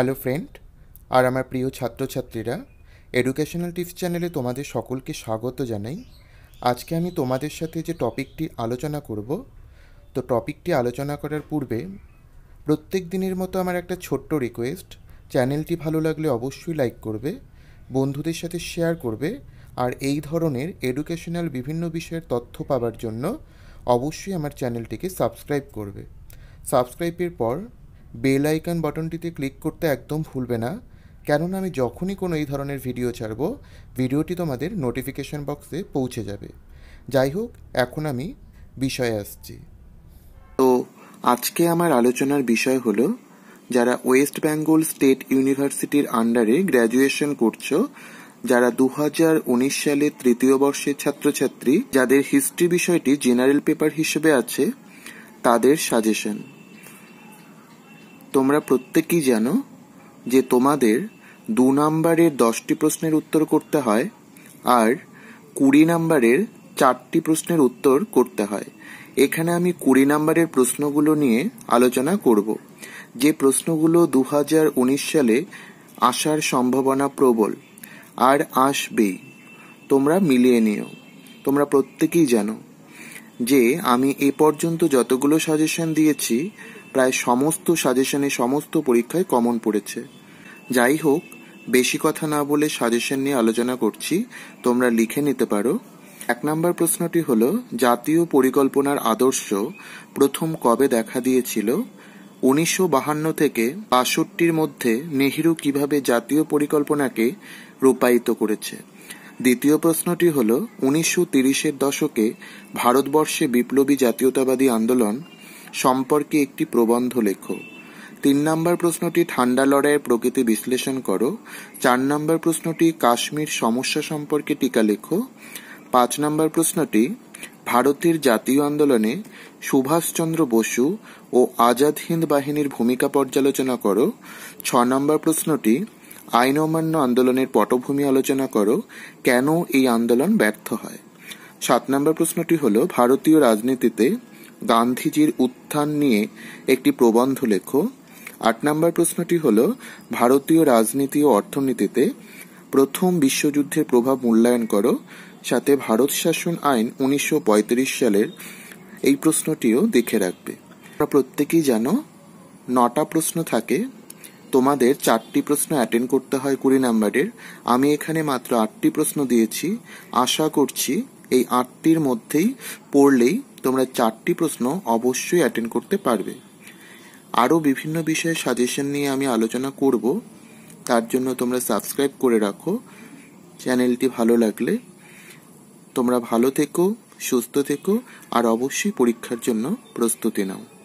hello friend আর আমার প্রিয় ছাত্রছাত্রীরা এডুকেশনাল টিপস চ্যানেলে তোমাদের সকলকে স্বাগত জানাই আজকে আমি তোমাদের সাথে যে টপিকটি আলোচনা করব তো টপিকটি আলোচনা করার পূর্বে প্রত্যেক দিনের মতো আমার একটা ছোট্ট রিকোয়েস্ট চ্যানেলটি ভালো লাগলে অবশ্যই লাইক করবে বন্ধুদের সাথে শেয়ার করবে আর এই ধরনের এডুকেশনাল বিভিন্ন বিষয়ের তথ্য পাবার জন্য অবশ্যই আমার চ্যানেলটিকে সাবস্ক্রাইব করবে সাবস্ক্রাইবের পর বেল আইকন বাটনটিতে ক্লিক করতে একদম ভুলবে না কেননা আমি যখনই কোনো এই ধরনের ভিডিও ছাড়ব ভিডিওটি তোমাদের নোটিফিকেশান বক্সে পৌঁছে যাবে যাই হোক এখন আমি বিষয়ে আসছি তো আজকে আমার আলোচনার বিষয় হলো যারা ওয়েস্ট বেঙ্গল স্টেট ইউনিভার্সিটির আন্ডারে গ্র্যাজুয়েশন করছ যারা দু সালে তৃতীয় বর্ষের ছাত্রছাত্রী যাদের হিস্ট্রি বিষয়টি জেনারেল পেপার হিসেবে আছে তাদের সাজেশন তোমরা প্রত্যেকেই জানো যে তোমাদের দু নম্বরের দশটি প্রশ্নের উত্তর করতে হয় আর কুড়ি নম্বরের চারটি প্রশ্নের উত্তর করতে হয় এখানে আমি কুড়ি নম্বরের প্রশ্নগুলো নিয়ে আলোচনা করব যে প্রশ্নগুলো দু সালে আসার সম্ভাবনা প্রবল আর আসবেই তোমরা মিলিয়ে নিও তোমরা প্রত্যেকেই জানো যে আমি এ পর্যন্ত যতগুলো সাজেশন দিয়েছি প্রায় সমস্ত সাজেশনে সমস্ত পরীক্ষায় কমন পড়েছে যাই হোক বেশি কথা না বলে সাজেশন নিয়ে আলোচনা করছি তোমরা লিখে নিতে পারো এক নম্বর প্রশ্নটি হল জাতীয় পরিকল্পনার আদর্শ প্রথম কবে দেখা দিয়েছিল উনিশশো বাহান্ন থেকে বাষট্টির মধ্যে নেহেরু কিভাবে জাতীয় পরিকল্পনাকে রূপায়িত করেছে দ্বিতীয় প্রশ্নটি হল উনিশশো তিরিশের দশকে ভারতবর্ষে বিপ্লবী জাতীয়তাবাদী আন্দোলন সম্পর্কে একটি প্রবন্ধ লেখো তিন নম্বর প্রশ্নটি ঠান্ডা লড়াইয়ের প্রকৃতি বিশ্লেষণ করো চার নম্বর প্রশ্নটি কাশ্মীর সমস্যা সম্পর্কে টিকা লেখো পাঁচ নম্বর প্রশ্নটি ভারতের জাতীয় আন্দোলনে সুভাষচন্দ্র বসু ও আজাদ হিন্দ বাহিনীর ভূমিকা পর্যালোচনা করো ছ নম্বর প্রশ্নটি আইন অমান্য আন্দোলনের পটভূমি আলোচনা করো কেন এই আন্দোলন ব্যর্থ হয় সাত নম্বর প্রশ্নটি হল ভারতীয় রাজনীতিতে গান্ধীজির উত্থান নিয়ে একটি প্রবন্ধ লেখো আট নম্বর প্রশ্নটি হল ভারতীয় রাজনীতি ও অর্থনীতিতে প্রথম বিশ্বযুদ্ধের প্রভাব মূল্যায়ন করো সাথে ভারত শাসন আইন উনিশশো সালের এই প্রশ্নটিও দেখে রাখবে প্রত্যেকেই জানো নটা প্রশ্ন থাকে তোমাদের চারটি প্রশ্ন অ্যাটেন্ড করতে হয় কুড়ি নাম্বারের আমি এখানে মাত্র আটটি প্রশ্ন দিয়েছি আশা করছি এই আটটির মধ্যেই পড়লেই তোমরা চারটি প্রশ্ন অবশ্যই অ্যাটেন্ড করতে পারবে আরও বিভিন্ন বিষয়ে সাজেশন নিয়ে আমি আলোচনা করব তার জন্য তোমরা সাবস্ক্রাইব করে রাখো চ্যানেলটি ভালো লাগলে তোমরা ভালো থেকো সুস্থ থেকো আর অবশ্যই পরীক্ষার জন্য প্রস্তুতি নাও